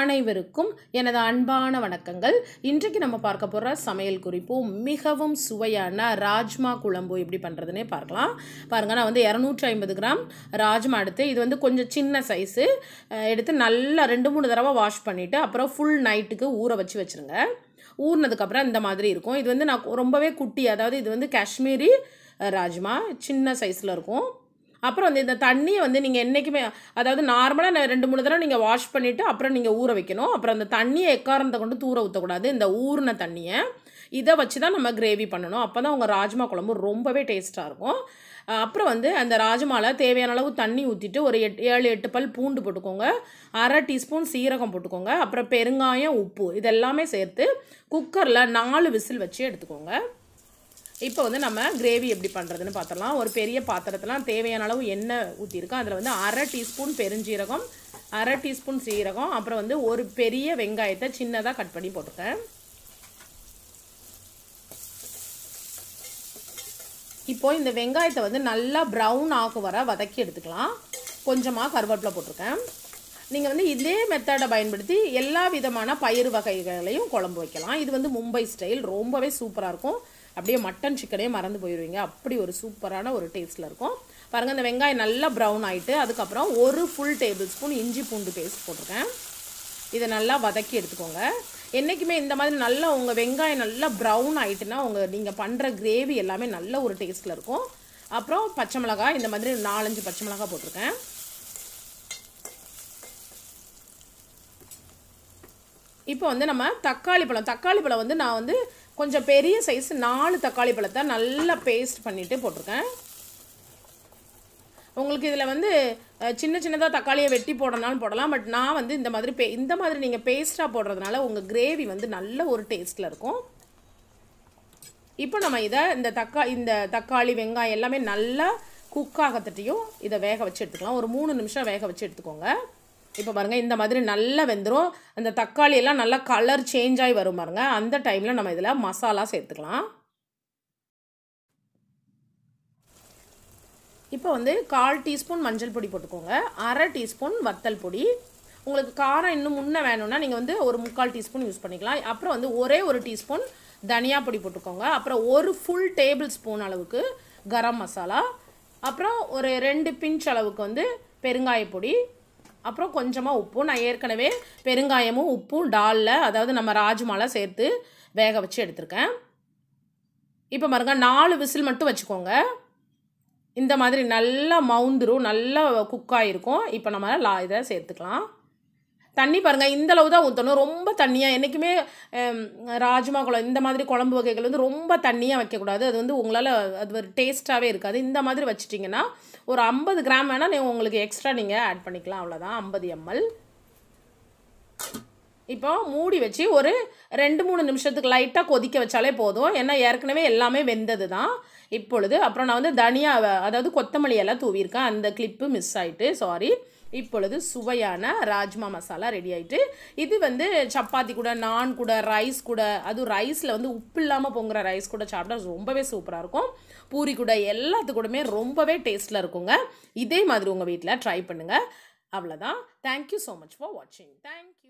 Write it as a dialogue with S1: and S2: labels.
S1: அனைவருக்கும் எனது அன்பான வணக்கங்கள் இன்றைக்கு நம்ம பார்க்க போகிற சமையல் குறிப்பும் மிகவும் சுவையான ராஜ்மா குழம்பு எப்படி பண்ணுறதுனே பார்க்கலாம் பாருங்கள் நான் வந்து இரநூற்றி ஐம்பது கிராம் ராஜ்மா எடுத்து இது வந்து கொஞ்சம் சின்ன சைஸு எடுத்து நல்லா ரெண்டு மூணு தடவை வாஷ் பண்ணிவிட்டு அப்புறம் ஃபுல் நைட்டுக்கு ஊற வச்சு வச்சுருங்க ஊறினதுக்கப்புறம் இந்த மாதிரி இருக்கும் இது வந்து நான் ரொம்பவே குட்டி அதாவது இது வந்து காஷ்மீரி ராஜ்மா சின்ன சைஸில் இருக்கும் அப்புறம் வந்து இந்த தண்ணியை வந்து நீங்கள் என்றைக்குமே அதாவது நார்மலாக ரெண்டு மூணு தடவை நீங்கள் வாஷ் பண்ணிவிட்டு அப்புறம் நீங்கள் ஊற வைக்கணும் அப்புறம் அந்த தண்ணியை எக்காரணத்தை கொண்டு தூர ஊற்றக்கூடாது இந்த ஊறின தண்ணியை இதை வச்சு தான் நம்ம கிரேவி பண்ணணும் அப்போ தான் உங்கள் ராஜ்மா குழம்பு ரொம்பவே டேஸ்ட்டாக இருக்கும் அப்புறம் வந்து அந்த ராஜ்மாவில் தேவையான அளவு தண்ணி ஊற்றிட்டு ஒரு எட் ஏழு எட்டு பல் பூண்டு போட்டுக்கோங்க அரை டீஸ்பூன் சீரகம் போட்டுக்கோங்க அப்புறம் பெருங்காயம் உப்பு இதெல்லாமே சேர்த்து குக்கரில் நாலு விசில் வச்சு எடுத்துக்கோங்க இப்போ வந்து நம்ம கிரேவி எப்படி பண்ணுறதுன்னு பார்த்துடலாம் ஒரு பெரிய பாத்திரத்தில் தேவையான அளவு எண்ணெய் ஊற்றிருக்கோம் அதில் வந்து அரை டீஸ்பூன் பெருஞ்சீரகம் அரை டீஸ்பூன் சீரகம் அப்புறம் வந்து ஒரு பெரிய வெங்காயத்தை சின்னதாக கட் பண்ணி போட்டுருக்கேன் இப்போ இந்த வெங்காயத்தை வந்து நல்லா ப்ரௌன் ஆக்கு வர வதக்கி எடுத்துக்கலாம் கொஞ்சமாக கருவேப்பிலை போட்டிருக்கேன் நீங்கள் வந்து இதே மெத்தடை பயன்படுத்தி எல்லா விதமான பயிர் வகைகளையும் குழம்பு வைக்கலாம் இது வந்து மும்பை ஸ்டைல் ரொம்பவே சூப்பராக இருக்கும் அப்படியே மட்டன் சிக்கனே மறந்து போயிடுவீங்க அப்படி ஒரு சூப்பரான ஒரு டேஸ்ட்டில் இருக்கும் பாருங்கள் இந்த வெங்காயம் நல்லா ப்ரௌன் ஆகிட்டு அதுக்கப்புறம் ஒரு ஃபுல் டேபிள் ஸ்பூன் இஞ்சி பூண்டு பேஸ்ட் போட்டிருக்கேன் இதை நல்லா வதக்கி எடுத்துக்கோங்க என்றைக்குமே இந்த மாதிரி நல்லா உங்கள் வெங்காயம் நல்லா ப்ரௌன் ஆயிட்டுன்னா உங்கள் நீங்கள் பண்ணுற கிரேவி எல்லாமே நல்ல ஒரு டேஸ்ட்டில் இருக்கும் அப்புறம் பச்சை மிளகாய் இந்த மாதிரி நாலஞ்சு பச்சை மிளகாய் போட்டிருக்கேன் இப்போ வந்து நம்ம தக்காளி பழம் தக்காளி பழம் வந்து நான் வந்து கொஞ்சம் பெரிய சைஸ் நாலு தக்காளி பழத்தை நல்லா பேஸ்ட் பண்ணிவிட்டு போட்டிருக்கேன் உங்களுக்கு இதில் வந்து சின்ன சின்னதாக தக்காளியை வெட்டி போடணும்னாலும் போடலாம் பட் நான் வந்து இந்த மாதிரி பே இந்த மாதிரி நீங்கள் பேஸ்ட்டாக போடுறதுனால உங்கள் கிரேவி வந்து நல்ல ஒரு டேஸ்ட்டில் இருக்கும் இப்போ நம்ம இதை இந்த தக்கா இந்த தக்காளி வெங்காயம் எல்லாமே நல்லா குக் இதை வேக வச்சு எடுத்துக்கலாம் ஒரு மூணு நிமிஷம் வேக வச்சு எடுத்துக்கோங்க இப்போ பாருங்கள் இந்த மாதிரி நல்லா வெந்துடும் அந்த தக்காளி எல்லாம் நல்லா கலர் சேஞ்ச் ஆகி வரும் பாருங்கள் அந்த டைமில் நம்ம இதில் மசாலா சேர்த்துக்கலாம் இப்போ வந்து கால் டீஸ்பூன் மஞ்சள் பொடி போட்டுக்கோங்க அரை டீஸ்பூன் வத்தல் பொடி உங்களுக்கு காரம் இன்னும் முன்னே வேணும்னா நீங்கள் வந்து ஒரு முக்கால் டீஸ்பூன் யூஸ் பண்ணிக்கலாம் அப்புறம் வந்து ஒரே ஒரு டீஸ்பூன் தனியா பொடி போட்டுக்கோங்க அப்புறம் ஒரு ஃபுல் டேபிள் ஸ்பூன் அளவுக்கு கரம் மசாலா அப்புறம் ஒரு ரெண்டு பிஞ்ச் அளவுக்கு வந்து பெருங்காய பொடி அப்புறம் கொஞ்சமாக உப்பும் நான் ஏற்கனவே பெருங்காயமும் உப்பும் டாலில் அதாவது நம்ம ராஜ்மாலாம் சேர்த்து வேக வச்சு எடுத்திருக்கேன் இப்போ பாருங்க நாலு விசில் மட்டும் வச்சுக்கோங்க இந்த மாதிரி நல்லா மவுந்துரும் நல்லா குக் இப்போ நம்ம லா இதை சேர்த்துக்கலாம் தண்ணி பாருங்கள் இந்தளவு தான் ஊற்றணும் ரொம்ப தண்ணியாக என்றைக்குமே ராஜ்மா குழம்பு இந்த மாதிரி குழம்பு வகைகள் வந்து ரொம்ப தண்ணியாக வைக்கக்கூடாது அது வந்து உங்களால் அது ஒரு டேஸ்ட்டாகவே இருக்காது இந்த மாதிரி வச்சிட்டிங்கன்னா ஒரு ஐம்பது கிராம் வேணால் நீங்கள் உங்களுக்கு எக்ஸ்ட்ரா நீங்கள் ஆட் பண்ணிக்கலாம் அவ்வளோதான் ஐம்பது எம்எல் இப்போ மூடி வச்சு ஒரு ரெண்டு மூணு நிமிஷத்துக்கு லைட்டாக கொதிக்க வச்சாலே போதும் ஏன்னா ஏற்கனவே எல்லாமே வெந்தது தான் இப்பொழுது அப்புறம் நான் வந்து தனியாக அதாவது கொத்தமல்லி எல்லாம் தூவியிருக்கேன் அந்த கிளிப்பு மிஸ் ஆகிட்டு சாரி இப்பொழுது சுவையான ராஜ்மா மசாலா ரெடி ஆகிட்டு இது வந்து சப்பாத்தி கூட நான் கூட ரைஸ் கூட அதுவும் ரைஸில் வந்து உப்பு இல்லாமல் பொங்குற ரைஸ் கூட சாப்பிட்டா ரொம்பவே சூப்பராக இருக்கும் பூரி கூட எல்லாத்துக்கூடமே ரொம்பவே டேஸ்ட்டில் இருக்குங்க இதே மாதிரி உங்கள் வீட்டில் ட்ரை பண்ணுங்கள் அவ்வளோதான் தேங்க்யூ ஸோ மச் ஃபார் வாட்சிங் தேங்க்யூ